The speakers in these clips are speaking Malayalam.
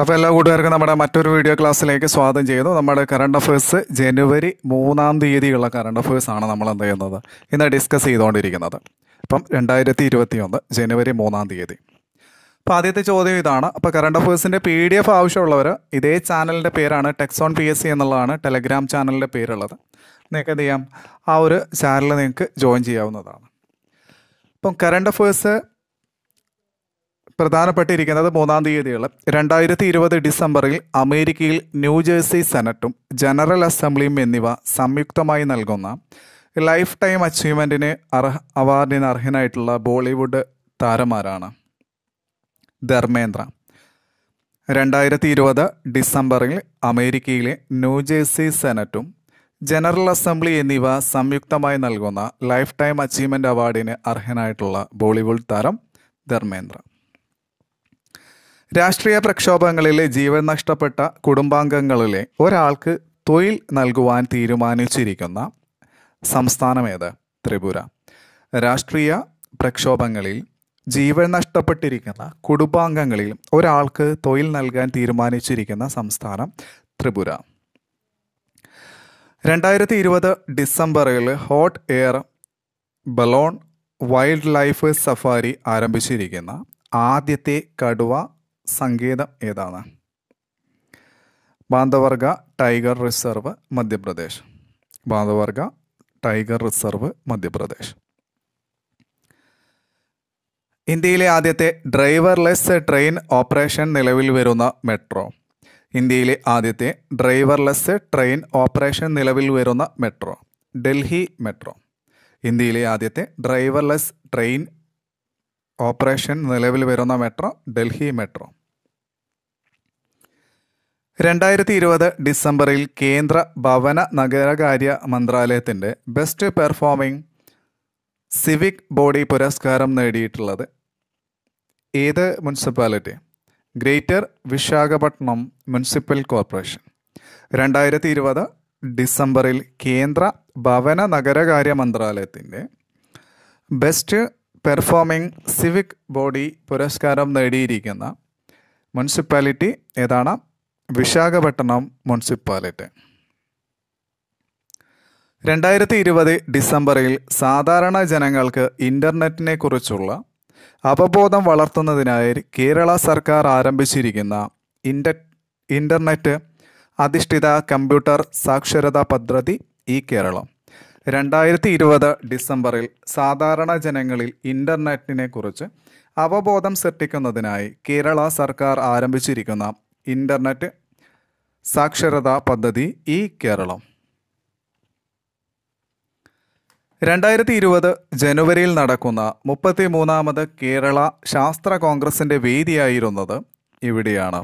അപ്പോൾ എല്ലാ കൂട്ടുകാർക്കും നമ്മുടെ മറ്റൊരു വീഡിയോ ക്ലാസ്സിലേക്ക് സ്വാഗതം ചെയ്യുന്നു നമ്മുടെ കറണ്ട് അഫേഴ്സ് ജനുവരി മൂന്നാം തീയതിയുള്ള കറണ്ട് അഫേഴ്സ് ആണ് നമ്മൾ എന്ത് ചെയ്യുന്നത് ഇന്ന് ഡിസ്കസ് ചെയ്തുകൊണ്ടിരിക്കുന്നത് ഇപ്പം രണ്ടായിരത്തി ഇരുപത്തി ഒന്ന് ജനുവരി മൂന്നാം തീയതി അപ്പോൾ ആദ്യത്തെ ചോദ്യം ഇതാണ് അപ്പോൾ കറണ്ട് അഫേഴ്സിൻ്റെ പി ഡി എഫ് ആവശ്യമുള്ളവർ ഇതേ ചാനലിൻ്റെ പേരാണ് ടെക്സോൺ പി എസ് സി എന്നുള്ളതാണ് ടെലഗ്രാം ചാനലിൻ്റെ പേരുള്ളത് നിങ്ങൾക്ക് എന്ത് ചെയ്യാം ആ ഒരു ചാനൽ നിങ്ങൾക്ക് ജോയിൻ ചെയ്യാവുന്നതാണ് അപ്പം കറണ്ട് അഫേഴ്സ് പ്രധാനപ്പെട്ടിരിക്കുന്നത് മൂന്നാം തീയതികൾ രണ്ടായിരത്തി ഇരുപത് ഡിസംബറിൽ അമേരിക്കയിൽ ന്യൂജേഴ്സി സെനറ്റും ജനറൽ അസംബ്ലിയും എന്നിവ സംയുക്തമായി നൽകുന്ന ലൈഫ് ടൈം അച്ചീവ്മെൻറ്റിന് അർഹ അവാർഡിന് അർഹനായിട്ടുള്ള ബോളിവുഡ് താരമാരാണ് ധർമ്മേന്ദ്ര രണ്ടായിരത്തി ഇരുപത് ഡിസംബറിൽ അമേരിക്കയിലെ ന്യൂജേഴ്സി സെനറ്റും ജനറൽ അസംബ്ലി എന്നിവ സംയുക്തമായി നൽകുന്ന ലൈഫ് ടൈം അച്ചീവ്മെൻ്റ് അവാർഡിന് അർഹനായിട്ടുള്ള ബോളിവുഡ് താരം ധർമ്മേന്ദ്ര രാഷ്ട്രീയ പ്രക്ഷോഭങ്ങളിലെ ജീവൻ നഷ്ടപ്പെട്ട കുടുംബാംഗങ്ങളിലെ ഒരാൾക്ക് തൊഴിൽ നൽകുവാൻ തീരുമാനിച്ചിരിക്കുന്ന സംസ്ഥാനമേത് ത്രിപുര രാഷ്ട്രീയ പ്രക്ഷോഭങ്ങളിൽ ജീവൻ നഷ്ടപ്പെട്ടിരിക്കുന്ന കുടുംബാംഗങ്ങളിൽ ഒരാൾക്ക് തൊഴിൽ നൽകാൻ തീരുമാനിച്ചിരിക്കുന്ന സംസ്ഥാനം ത്രിപുര രണ്ടായിരത്തി ഇരുപത് ഡിസംബറിൽ hot air balloon wildlife safari ആരംഭിച്ചിരിക്കുന്ന ആദ്യത്തെ കടുവ സങ്കേതം ഏതാണ് Bandhavgarh tiger reserve Madhya Pradesh Bandhavgarh tiger reserve Madhya Pradesh ഇന്ത്യയിലെ ആദ്യത്തെ ഡ്രൈവർലെസ് ട്രെയിൻ ഓപ്പറേഷൻ നിലവിൽ വരുന്ന മെട്രോ ഇന്ത്യയിലെ ആദ്യത്തെ ഡ്രൈവർലെസ് ട്രെയിൻ ഓപ്പറേഷൻ നിലവിൽ വരുന്ന മെട്രോ ഡൽഹി മെട്രോ ഇന്ത്യയിലെ ആദ്യത്തെ ഡ്രൈവർലെസ് ട്രെയിൻ ഓപ്പറേഷൻ നിലവിൽ വരുന്ന മെട്രോ ഡൽഹി മെട്രോ രണ്ടായിരത്തി ഇരുപത് ഡിസംബറിൽ കേന്ദ്ര ഭവന നഗരകാര്യ മന്ത്രാലയത്തിൻ്റെ ബെസ്റ്റ് പെർഫോമിംഗ് സിവിക് ബോഡി പുരസ്കാരം നേടിയിട്ടുള്ളത് ഏത് municipality greater Visakhapatnam municipal corporation രണ്ടായിരത്തി ഇരുപത് ഡിസംബറിൽ കേന്ദ്ര ഭവന നഗരകാര്യ മന്ത്രാലയത്തിൻ്റെ ബെസ്റ്റ് പെർഫോമിംഗ് സിവിക് ബോഡി പുരസ്കാരം നേടിയിരിക്കുന്ന മുനിസിപ്പാലിറ്റി ഏതാണ് വിശാഖപട്ടണം മുനിസിപ്പാലിറ്റി രണ്ടായിരത്തി ഇരുപത് ഡിസംബറിൽ സാധാരണ ജനങ്ങൾക്ക് ഇൻ്റർനെറ്റിനെ കുറിച്ചുള്ള അവബോധം വളർത്തുന്നതിനായി കേരള സർക്കാർ ആരംഭിച്ചിരിക്കുന്ന ഇൻ്റ ഇൻ്റർനെറ്റ് അധിഷ്ഠിത കമ്പ്യൂട്ടർ സാക്ഷരതാ പദ്ധതി ഇ കേരളം രണ്ടായിരത്തി ഇരുപത് ഡിസംബറിൽ സാധാരണ ജനങ്ങളിൽ ഇൻ്റർനെറ്റിനെ കുറിച്ച് അവബോധം സൃഷ്ടിക്കുന്നതിനായി കേരള സർക്കാർ ആരംഭിച്ചിരിക്കുന്ന ഇൻ്റർനെറ്റ് സാക്ഷരതാ പദ്ധതി ഈ കേരളം രണ്ടായിരത്തി ഇരുപത് ജനുവരിയിൽ നടക്കുന്ന മുപ്പത്തി മൂന്നാമത് കേരള ശാസ്ത്ര കോൺഗ്രസിൻ്റെ വേദിയായിരുന്നത് ഇവിടെയാണ്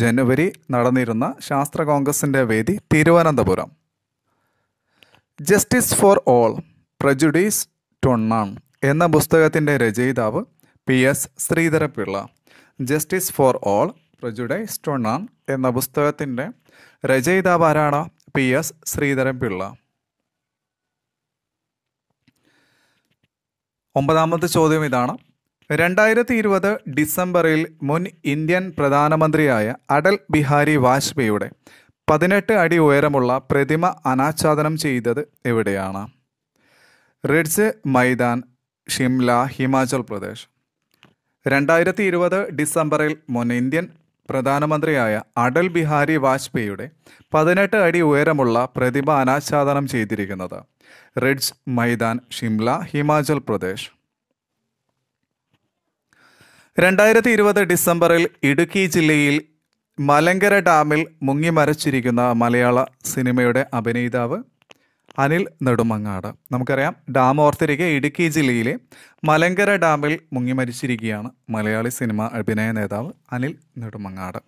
ജനുവരി നടന്നിരുന്ന ശാസ്ത്ര കോൺഗ്രസിൻ്റെ വേദി Thiruvananthapuram justice for all prejudice to none എന്ന പുസ്തകത്തിൻ്റെ രചയിതാവ് P S Sreedharan Pillai justice for all prejudiced none എന്ന പുസ്തകത്തിൻ്റെ രചയിതാവ് ആരാണ് പി എസ് ശ്രീധരൻ പിള്ള ഒമ്പതാമത്തെ ചോദ്യം ഇതാണ് രണ്ടായിരത്തി ഇരുപത് ഡിസംബറിൽ മുൻ ഇന്ത്യൻ പ്രധാനമന്ത്രിയായ അടൽ ബിഹാരി വാജ്പേയിയുടെ പതിനെട്ട് അടി ഉയരമുള്ള പ്രതിമ അനാച്ഛാദനം ചെയ്തത് എവിടെയാണ് റിഡ്സ് മൈതാൻ ഷിംല ഹിമാചൽ പ്രദേശ് രണ്ടായിരത്തി ഇരുപത് ഡിസംബറിൽ മുൻ ഇന്ത്യൻ പ്രധാനമന്ത്രിയായ അടൽ ബിഹാരി വാജ്പേയിയുടെ പതിനെട്ട് അടി ഉയരമുള്ള പ്രതിമ അനാച്ഛാദനം ചെയ്തിരിക്കുന്നത് റെഡ്സ് മൈതാൻ ഷിംല ഹിമാചൽ പ്രദേശ് രണ്ടായിരത്തി ഇരുപത് ഡിസംബറിൽ ഇടുക്കി ജില്ലയിൽ മലങ്കര ഡാമിൽ മുങ്ങിമരച്ചിരിക്കുന്ന മലയാള സിനിമയുടെ അഭിനേതാവ് അനിൽ നെടുമങ്ങാട് നമുക്കറിയാം ഡാം ഓർത്തിരിക്കെ ഇടുക്കി ജില്ലയിലെ മലങ്കര ഡാമിൽ മുങ്ങി മരിച്ചിരിക്കുകയാണ് മലയാളി സിനിമ അഭിനയ നേതാവ് അനിൽ നെടുമങ്ങാട്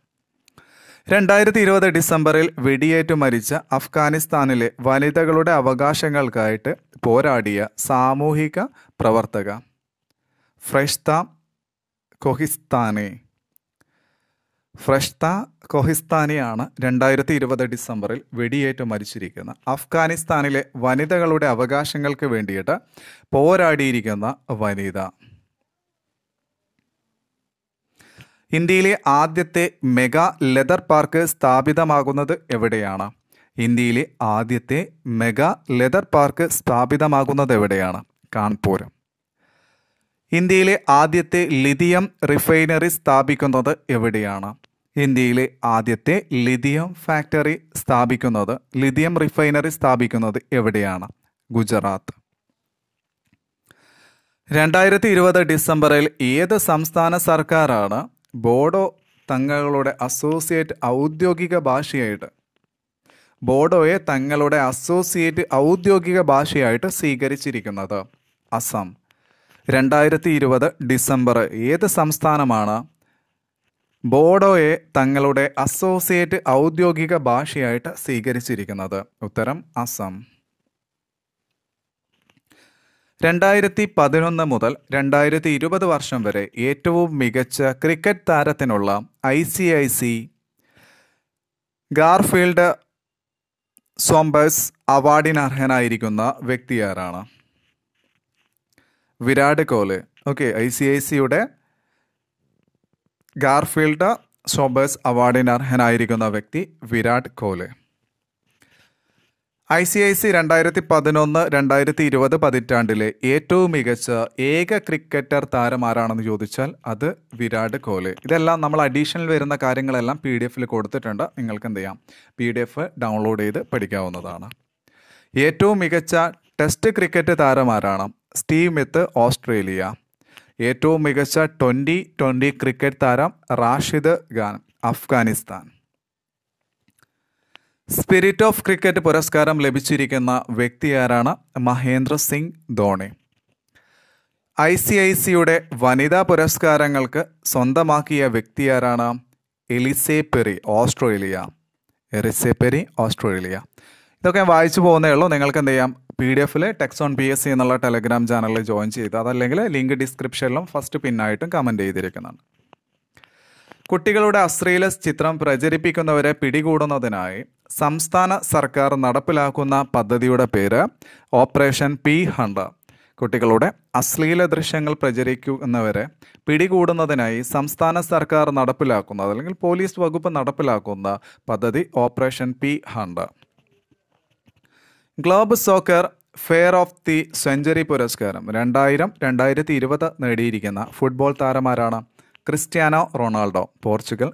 രണ്ടായിരത്തി ഇരുപത് ഡിസംബറിൽ വെടിയേറ്റു മരിച്ച അഫ്ഗാനിസ്ഥാനിലെ വനിതകളുടെ അവകാശങ്ങൾക്കായിട്ട് പോരാടിയ സാമൂഹിക പ്രവർത്തക ഫ്രഷ്ത കൊഹിസ്ഥാനെ ഫ്രഷ്ത കൊഹിസ്ഥാനിയാണ് രണ്ടായിരത്തി ഇരുപത് ഡിസംബറിൽ വെടിയേറ്റ് മരിച്ചിരിക്കുന്നത് അഫ്ഗാനിസ്ഥാനിലെ വനിതകളുടെ അവകാശങ്ങൾക്ക് വേണ്ടിയിട്ട് പോരാടിയിരിക്കുന്ന വനിത ഇന്ത്യയിലെ ആദ്യത്തെ മെഗാ ലെതർ പാർക്ക് സ്ഥാപിതമാകുന്നത് എവിടെയാണ് ഇന്ത്യയിലെ ആദ്യത്തെ മെഗാ ലെതർ പാർക്ക് സ്ഥാപിതമാകുന്നത് എവിടെയാണ് കാൺപൂരം ഇന്ത്യയിലെ ആദ്യത്തെ ലിഥിയം റിഫൈനറി സ്ഥാപിക്കുന്നത് എവിടെയാണ് ഇന്ത്യയിലെ ആദ്യത്തെ ലിഥിയം ഫാക്ടറി സ്ഥാപിക്കുന്നത് ലിഥിയം റിഫൈനറി സ്ഥാപിക്കുന്നത് എവിടെയാണ് ഗുജറാത്ത് രണ്ടായിരത്തി ഇരുപത് ഡിസംബറിൽ ഏത് സംസ്ഥാന സർക്കാരാണ് ബോഡോ തങ്ങളുടെ അസോസിയേറ്റ് ഔദ്യോഗിക ഭാഷയായിട്ട് ബോഡോയെ തങ്ങളുടെ അസോസിയേറ്റ് ഔദ്യോഗിക ഭാഷയായിട്ട് സ്വീകരിച്ചിരിക്കുന്നത് അസം രണ്ടായിരത്തി ഇരുപത് ഡിസംബർ ഏത് സംസ്ഥാനമാണ് ബോഡോയെ തങ്ങളുടെ അസോസിയേറ്റ് ഔദ്യോഗിക ഭാഷയായിട്ട് സ്വീകരിച്ചിരിക്കുന്നത് ഉത്തരം അസം രണ്ടായിരത്തി പതിനൊന്ന് മുതൽ രണ്ടായിരത്തി ഇരുപത് വർഷം വരെ ഏറ്റവും മികച്ച ക്രിക്കറ്റ് താരത്തിനുള്ള I C I C Garfield Sobers അവാർഡിന് അർഹനായിരിക്കുന്ന വ്യക്തി ആരാണ് Virat Kohli okay I C I സിയുടെ ഗാർഫീൽഡ് സോബേഴ്സ് അവാർഡിനർഹനായിരിക്കുന്ന വ്യക്തി Virat Kohli I C I C രണ്ടായിരത്തി പതിനൊന്ന് രണ്ടായിരത്തി ഇരുപത് പതിറ്റാണ്ടിലെ ഏറ്റവും മികച്ച ഏക ക്രിക്കറ്റർ താരം ആരാണെന്ന് ചോദിച്ചാൽ അത് വിരാട് കോഹ്ലി ഇതെല്ലാം നമ്മൾ അഡീഷണൽ വരുന്ന കാര്യങ്ങളെല്ലാം പി ഡി എഫിൽ കൊടുത്തിട്ടുണ്ട് നിങ്ങൾക്ക് എന്ത് ചെയ്യാം പി ഡി എഫ് ഡൗൺലോഡ് ചെയ്ത് പഠിക്കാവുന്നതാണ് ഏറ്റവും മികച്ച ടെസ്റ്റ് ക്രിക്കറ്റ് താരം ആരാണ് സ്റ്റീവ് മിത്ത് ഓസ്ട്രേലിയ ഏറ്റവും മികച്ച ട്വൻ്റി ട്വൻ്റി ക്രിക്കറ്റ് താരം Rashid Khan Afghanistan spirit of cricket പുരസ്കാരം ലഭിച്ചിരിക്കുന്ന വ്യക്തി ആരാണ് Mahendra Singh Dhoni I C I സിയുടെ വനിതാ പുരസ്കാരങ്ങൾക്ക് സ്വന്തമാക്കിയ വ്യക്തി ആരാണ് എലിസെപ്പെറി ഓസ്ട്രേലിയ എലിസെപ്പെറി ഓസ്ട്രേലിയ ഇതൊക്കെ വായിച്ചു പോകുന്നേ ഉള്ളൂ നിങ്ങൾക്ക് എന്ത് ചെയ്യാം പി ഡി എഫിൽ Techzone P S C എന്നുള്ള ടെലഗ്രാം ചാനലിൽ ജോയിൻ ചെയ്ത് അതല്ലെങ്കിൽ ലിങ്ക് ഡിസ്ക്രിപ്ഷനിലും ഫസ്റ്റ് പിന്നായിട്ടും കമൻറ്റ് ചെയ്തിരിക്കുന്നുണ്ട് കുട്ടികളുടെ അശ്രീല ചിത്രം പ്രചരിപ്പിക്കുന്നവരെ പിടികൂടുന്നതിനായി സംസ്ഥാന സർക്കാർ നടപ്പിലാക്കുന്ന പദ്ധതിയുടെ പേര് ഓപ്പറേഷൻ പി ഹണ്ട് കുട്ടികളുടെ അശ്ലീല ദൃശ്യങ്ങൾ പ്രചരിക്കുന്നവരെ പിടികൂടുന്നതിനായി സംസ്ഥാന സർക്കാർ നടപ്പിലാക്കുന്ന അല്ലെങ്കിൽ പോലീസ് വകുപ്പ് നടപ്പിലാക്കുന്ന പദ്ധതി operation P hunt Globe Soccer fair of the century പുരസ്കാരം രണ്ടായിരം രണ്ടായിരത്തി ഇരുപത് നേടിയിരിക്കുന്ന ഫുട്ബോൾ താരമാരാണ് Cristiano Ronaldo Portugal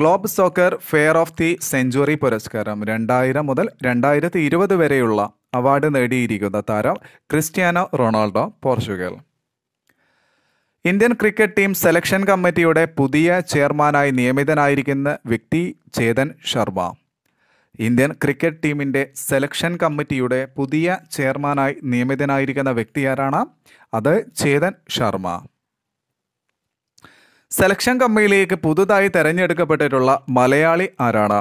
Globe Soccer fair of the century പുരസ്കാരം രണ്ടായിരം മുതൽ രണ്ടായിരത്തി ഇരുപത് വരെയുള്ള അവാർഡ് നേടിയിരിക്കുന്ന താരം Cristiano Ronaldo Portugal Indian cricket team selection കമ്മിറ്റിയുടെ പുതിയ ചെയർമാനായി നിയമിതനായിരിക്കുന്ന വ്യക്തി ചേതൻ ശർമ്മ ഇന്ത്യൻ ക്രിക്കറ്റ് ടീമിൻ്റെ സെലക്ഷൻ കമ്മിറ്റിയുടെ പുതിയ ചെയർമാനായി നിയമിതനായിരിക്കുന്ന വ്യക്തി ആരാണ് അത് ചേതൻ ശർമ്മ സെലക്ഷൻ കമ്മിറ്റിയിലേക്ക് പുതുതായി തെരഞ്ഞെടുക്കപ്പെട്ടിട്ടുള്ള മലയാളി ആരാണ്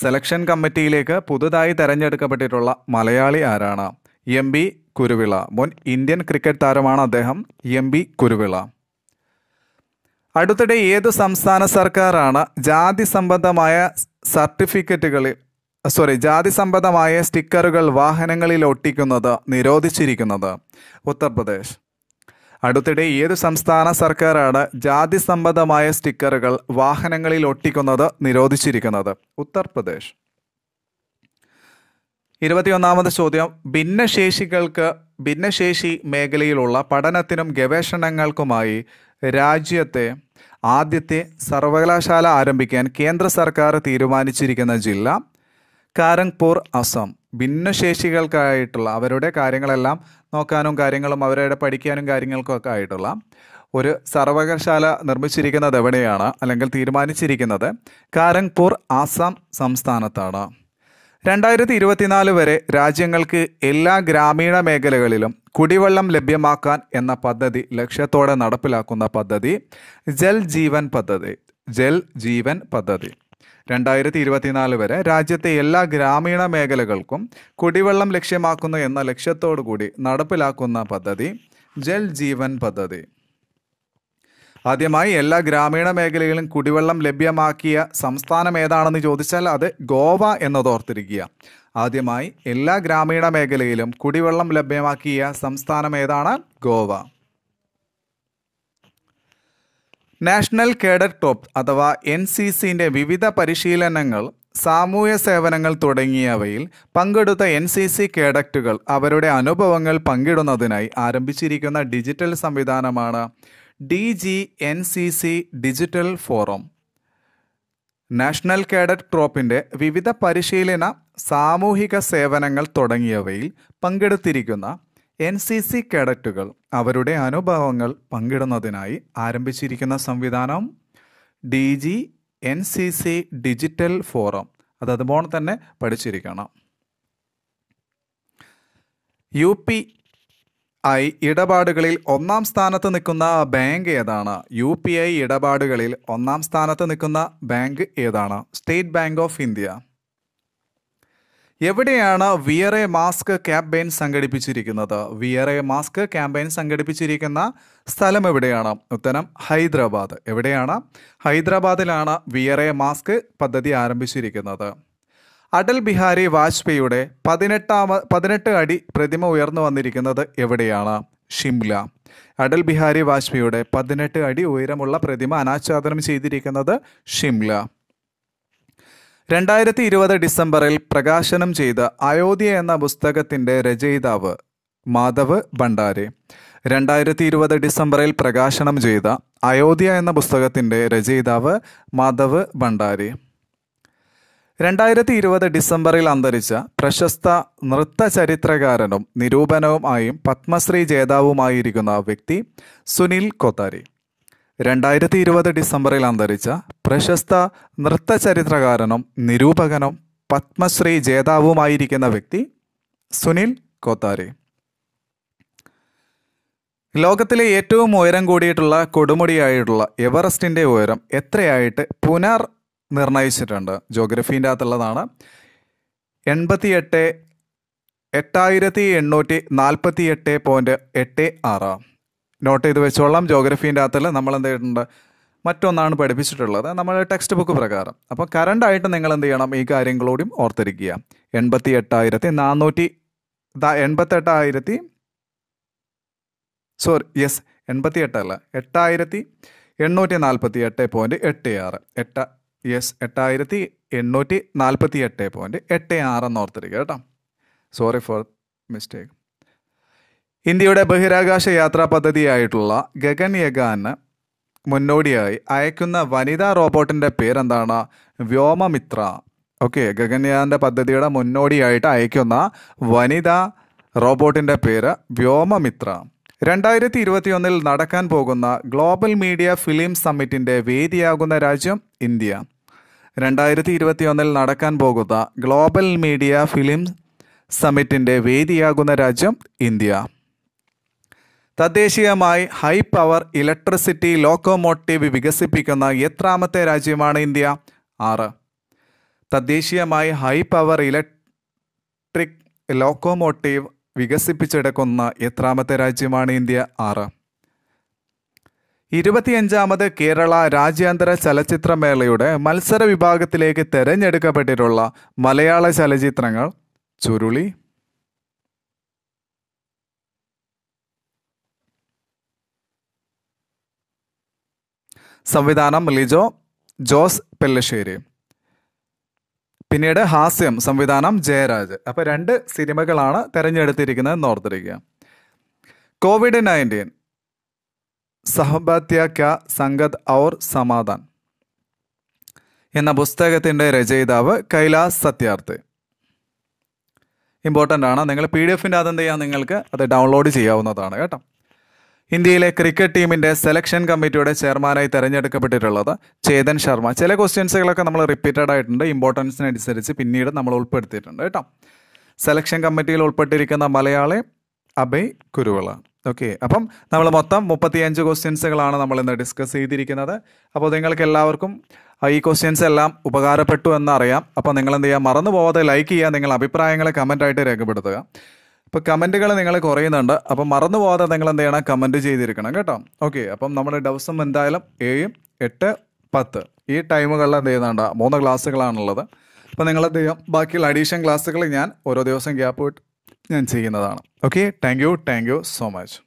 സെലക്ഷൻ കമ്മിറ്റിയിലേക്ക് പുതുതായി തെരഞ്ഞെടുക്കപ്പെട്ടിട്ടുള്ള മലയാളി ആരാണ് എം ബി കുരുവിള മുൻ ഇന്ത്യൻ ക്രിക്കറ്റ് താരമാണ് അദ്ദേഹം എം ബി കുരുവിള അടുത്തിടെ ഏത് സംസ്ഥാന സർക്കാരാണ് ജാതി സംബന്ധമായ സർട്ടിഫിക്കറ്റുകളിൽ സോറി ജാതി സംബന്ധമായ സ്റ്റിക്കറുകൾ വാഹനങ്ങളിൽ ഒട്ടിക്കുന്നത് നിരോധിച്ചിരിക്കുന്നത് ഉത്തർപ്രദേശ് അടുത്തിടെ ഏത് സംസ്ഥാന സർക്കാരാണ് ജാതി സംബന്ധമായ സ്റ്റിക്കറുകൾ വാഹനങ്ങളിൽ ഒട്ടിക്കുന്നത് നിരോധിച്ചിരിക്കുന്നത് ഉത്തർപ്രദേശ് ഇരുപത്തിയൊന്നാമത് ചോദ്യം ഭിന്നശേഷികൾക്ക് ഭിന്നശേഷി മേഖലയിലുള്ള പഠനത്തിനും ഗവേഷണങ്ങൾക്കുമായി രാജ്യത്തെ ആദ്യത്തെ സർവകലാശാല ആരംഭിക്കാൻ കേന്ദ്ര സർക്കാർ തീരുമാനിച്ചിരിക്കുന്ന ജില്ല കാരംഗ്പൂർ അസം ഭിന്നശേഷികൾക്കായിട്ടുള്ള അവരുടെ കാര്യങ്ങളെല്ലാം നോക്കാനും കാര്യങ്ങളും അവരുടെ പഠിക്കാനും കാര്യങ്ങൾക്കൊക്കെ ആയിട്ടുള്ള ഒരു സർവകലാശാല നിർമ്മിച്ചിരിക്കുന്നത് എവിടെയാണ് അല്ലെങ്കിൽ തീരുമാനിച്ചിരിക്കുന്നത് കാരംഗ്പൂർ ആസാം സംസ്ഥാനത്താണ് രണ്ടായിരത്തി ഇരുപത്തിനാല് വരെ രാജ്യങ്ങൾക്ക് എല്ലാ ഗ്രാമീണ മേഖലകളിലും കുടിവെള്ളം ലഭ്യമാക്കാൻ എന്ന പദ്ധതി ലക്ഷ്യത്തോടെ നടപ്പിലാക്കുന്ന പദ്ധതി ജൽ ജീവൻ പദ്ധതി ജൽ ജീവൻ പദ്ധതി രണ്ടായിരത്തി ഇരുപത്തിനാല് വരെ രാജ്യത്തെ എല്ലാ ഗ്രാമീണ മേഖലകൾക്കും കുടിവെള്ളം ലക്ഷ്യമാക്കുന്ന എന്ന ലക്ഷ്യത്തോടു കൂടി നടപ്പിലാക്കുന്ന പദ്ധതി ജൽ ജീവൻ പദ്ധതി ആദ്യമായി എല്ലാ ഗ്രാമീണ മേഖലകളിലും കുടിവെള്ളം ലഭ്യമാക്കിയ സംസ്ഥാനം ഏതാണെന്ന് ചോദിച്ചാൽ അത് ഗോവ എന്നതോർത്തിരിക്കുക ആദ്യമായി എല്ലാ ഗ്രാമീണ മേഖലയിലും കുടിവെള്ളം ലഭ്യമാക്കിയ സംസ്ഥാനം ഏതാണ് ഗോവ നാഷണൽ കേഡർ ടോപ്പ് അഥവാ എൻ സി സിൻ്റെ വിവിധ പരിശീലനങ്ങൾ സാമൂഹ്യ സേവനങ്ങൾ തുടങ്ങിയവയിൽ പങ്കെടുത്ത എൻ സി സി കേഡറ്റുകൾ അവരുടെ അനുഭവങ്ങൾ പങ്കിടുന്നതിനായി ആരംഭിച്ചിരിക്കുന്ന ഡിജിറ്റൽ സംവിധാനമാണ് D G N C C digital forum national cadet ട്രോപ്പിൻ്റെ വിവിധ പരിശീലന സാമൂഹിക സേവനങ്ങൾ തുടങ്ങിയവയിൽ പങ്കെടുത്തിരിക്കുന്ന എൻ സി സി കേഡറ്റുകൾ അവരുടെ അനുഭവങ്ങൾ പങ്കിടുന്നതിനായി ആരംഭിച്ചിരിക്കുന്ന സംവിധാനം D G N C C digital forum അത് അതുപോലെ തന്നെ പഠിച്ചിരിക്കണം യു പി ഐ ഇടപാടുകളിൽ ഒന്നാം സ്ഥാനത്ത് നിൽക്കുന്ന ബാങ്ക് ഏതാണ് യു പി ഐ ഇടപാടുകളിൽ ഒന്നാം സ്ഥാനത്ത് നിൽക്കുന്ന ബാങ്ക് ഏതാണ് സ്റ്റേറ്റ് ബാങ്ക് ഓഫ് ഇന്ത്യ എവിടെയാണ് വിയറെ മാസ്ക് ക്യാമ്പയിൻ സംഘടിപ്പിച്ചിരിക്കുന്നത് വിയറെ മാസ്ക് ക്യാമ്പയിൻ സംഘടിപ്പിച്ചിരിക്കുന്ന സ്ഥലം എവിടെയാണ് ഉത്തരം ഹൈദരാബാദ് എവിടെയാണ് ഹൈദരാബാദിലാണ് വിയറെ മാസ്ക് പദ്ധതി ആരംഭിച്ചിരിക്കുന്നത് അടൽ ബിഹാരി വാജ്പേയിയുടെ പതിനെട്ടാമ പതിനെട്ട് അടി പ്രതിമ ഉയർന്നു വന്നിരിക്കുന്നത് എവിടെയാണ് ഷിംല അടൽ ബിഹാരി വാജ്പേയിയുടെ പതിനെട്ട് അടി ഉയരമുള്ള പ്രതിമ അനാച്ഛാദനം ചെയ്തിരിക്കുന്നത് ഷിംല രണ്ടായിരത്തി ഇരുപത് ഡിസംബറിൽ പ്രകാശനം ചെയ്ത അയോധ്യ എന്ന പുസ്തകത്തിൻ്റെ രചയിതാവ് മാധവ് ഭണ്ഡാരെ രണ്ടായിരത്തി ഇരുപത് ഡിസംബറിൽ പ്രകാശനം ചെയ്ത അയോധ്യ എന്ന പുസ്തകത്തിൻ്റെ രചയിതാവ് മാധവ് ഭണ്ഡാരെ രണ്ടായിരത്തി ഇരുപത് ഡിസംബറിൽ അന്തരിച്ച പ്രശസ്ത നൃത്തചരിത്രകാരനും നിരൂപനവുമായും പത്മശ്രീ ജേതാവുമായിരിക്കുന്ന വ്യക്തി സുനിൽ കൊത്താരി രണ്ടായിരത്തി ഇരുപത് ഡിസംബറിൽ അന്തരിച്ച പ്രശസ്ത നൃത്തചരിത്രകാരനും നിരൂപകനും പത്മശ്രീ ജേതാവുമായിരിക്കുന്ന വ്യക്തി സുനിൽ കൊത്താരി ലോകത്തിലെ ഏറ്റവും ഉയരം കൂടിയിട്ടുള്ള കൊടുമുടിയായിട്ടുള്ള എവറസ്റ്റിൻ്റെ ഉയരം എത്രയായിട്ട് പുനർ നിർണയിച്ചിട്ടുണ്ട് ജോഗ്രഫീൻ്റെ അകത്തുള്ളതാണ് എൺപത്തി എട്ട് എട്ടായിരത്തി എണ്ണൂറ്റി നാൽപ്പത്തി എട്ട് പോയിൻറ്റ് എട്ട് ആറ് നോട്ട് ചെയ്ത് വെച്ചോളാം ജോഗ്രഫീൻ്റെ അകത്തിൽ നമ്മൾ എന്ത് ചെയ്തിട്ടുണ്ട് മറ്റൊന്നാണ് പഠിപ്പിച്ചിട്ടുള്ളത് നമ്മൾ ടെക്സ്റ്റ് ബുക്ക് പ്രകാരം അപ്പോൾ കറണ്ടായിട്ട് നിങ്ങൾ എന്ത് ചെയ്യണം ഈ കാര്യങ്ങളോടും ഓർത്തിരിക്കുക എൺപത്തി എട്ടായിരത്തി നാനൂറ്റി എൺപത്തെട്ടായിരത്തി സോറി യെസ് എൺപത്തി എട്ടല്ല എട്ടായിരത്തി എണ്ണൂറ്റി നാൽപ്പത്തി എട്ട് പോയിൻറ്റ് എട്ട് ആറ് എട്ട് യെസ് എട്ടായിരത്തി എണ്ണൂറ്റി നാൽപ്പത്തി എട്ട് പോയിൻ്റ് എട്ട് ആറ് എന്ന് ഓർത്തിരിക്കുക കേട്ടോ സോറി ഫോർ മിസ്റ്റേക്ക് ഇന്ത്യയുടെ ബഹിരാകാശ യാത്രാ പദ്ധതിയായിട്ടുള്ള യഗാന് മുന്നോടിയായി അയക്കുന്ന വനിതാ റോബോട്ടിൻ്റെ പേരെന്താണ് വ്യോമമിത്ര ഓക്കെ ഗഗൻയാൻ്റെ പദ്ധതിയുടെ മുന്നോടിയായിട്ട് അയക്കുന്ന വനിതാ റോബോട്ടിൻ്റെ പേര് വ്യോമമിത്ര രണ്ടായിരത്തി ഇരുപത്തിയൊന്നിൽ നടക്കാൻ പോകുന്ന ഗ്ലോബൽ മീഡിയ ഫിലിം സമ്മിറ്റിൻ്റെ വേദിയാകുന്ന രാജ്യം ഇന്ത്യ രണ്ടായിരത്തി ഇരുപത്തിയൊന്നിൽ നടക്കാൻ പോകുന്ന ഗ്ലോബൽ മീഡിയ ഫിലിം സമ്മിറ്റിൻ്റെ വേദിയാകുന്ന രാജ്യം ഇന്ത്യ തദ്ദേശീയമായി ഹൈ പവർ ഇലക്ട്രിസിറ്റി ലോക്കോമോട്ടീവ് വികസിപ്പിക്കുന്ന എത്രാമത്തെ രാജ്യമാണ് ഇന്ത്യ ആറ് തദ്ദേശീയമായി ഹൈ പവർ ഇലക്ട്രിക് ലോക്കോമോട്ടീവ് വികസിപ്പിച്ചെടുക്കുന്ന എത്രാമത്തെ രാജ്യമാണ് ഇന്ത്യ ആറ് ഇരുപത്തിയഞ്ചാമത് കേരള രാജ്യാന്തര ചലച്ചിത്രമേളയുടെ മത്സര വിഭാഗത്തിലേക്ക് തിരഞ്ഞെടുക്കപ്പെട്ടിട്ടുള്ള മലയാള ചലച്ചിത്രങ്ങൾ ചുരുളി സംവിധാനം ലിജോ ജോസ് പെല്ലശ്ശേരി പിന്നീട് ഹാസ്യം സംവിധാനം ജയരാജ് അപ്പോൾ രണ്ട് സിനിമകളാണ് തിരഞ്ഞെടുത്തിരിക്കുന്നത് എന്ന് ഓർത്തിരിക്കുക കോവിഡ് നയൻറ്റീൻ സഹബാത്യ ക്യ സംഗത് ഔർ സമാധാൻ എന്ന പുസ്തകത്തിൻ്റെ രചയിതാവ് കൈലാസ് സത്യാർത്ഥി ഇമ്പോർട്ടൻ്റ് ആണ് നിങ്ങൾ പി ഡി എഫിൻ്റെ അതെന്ത് ചെയ്യാം നിങ്ങൾക്ക് അത് ഡൗൺലോഡ് ചെയ്യാവുന്നതാണ് കേട്ടോ ഇന്ത്യയിലെ ക്രിക്കറ്റ് ടീമിൻ്റെ സെലക്ഷൻ കമ്മിറ്റിയുടെ ചെയർമാനായി തിരഞ്ഞെടുക്കപ്പെട്ടിട്ടുള്ളത് ചേതൻ ശർമ്മ ചില ക്വസ്റ്റ്യൻസുകളൊക്കെ നമ്മൾ റിപ്പീറ്റഡ് ആയിട്ടുണ്ട് ഇമ്പോർട്ടൻസിനനുസരിച്ച് പിന്നീട് നമ്മൾ ഉൾപ്പെടുത്തിയിട്ടുണ്ട് കേട്ടോ സെലക്ഷൻ കമ്മിറ്റിയിൽ ഉൾപ്പെട്ടിരിക്കുന്ന മലയാളി അഭയ് കുരുവിളാണ് ഓക്കെ അപ്പം നമ്മൾ മൊത്തം മുപ്പത്തിയഞ്ച് ക്വസ്റ്റ്യൻസുകളാണ് നമ്മൾ ഇന്ന് ഡിസ്കസ് ചെയ്തിരിക്കുന്നത് അപ്പോൾ നിങ്ങൾക്ക് എല്ലാവർക്കും ഈ ക്വസ്റ്റ്യൻസ് എല്ലാം ഉപകാരപ്പെട്ടു എന്നറിയാം അപ്പോൾ നിങ്ങൾ എന്ത് ചെയ്യുക മറന്നു പോവാതെ ലൈക്ക് ചെയ്യുക നിങ്ങൾ അഭിപ്രായങ്ങളെ കമൻ്റായിട്ട് രേഖപ്പെടുത്തുക അപ്പോൾ കമൻറ്റുകൾ നിങ്ങൾ കുറയുന്നുണ്ട് അപ്പം മറന്നു പോകാതെ നിങ്ങൾ എന്ത് ചെയ്യണം കമൻറ്റ് ചെയ്തിരിക്കണം കേട്ടോ ഓക്കെ അപ്പം നമ്മുടെ ദിവസം എന്തായാലും ഏഴും എട്ട് പത്ത് ഈ ടൈമുകളിൽ എന്ത് ചെയ്യുന്നുണ്ട് മൂന്ന് ക്ലാസ്സുകളാണുള്ളത് അപ്പോൾ നിങ്ങൾ എന്ത് ചെയ്യും ബാക്കിയുള്ള അഡീഷൻ ക്ലാസ്സുകൾ ഞാൻ ഓരോ ദിവസം ഗ്യാപ്പ് വിട്ട് ഞാൻ ചെയ്യുന്നതാണ് okay thank you thank you so much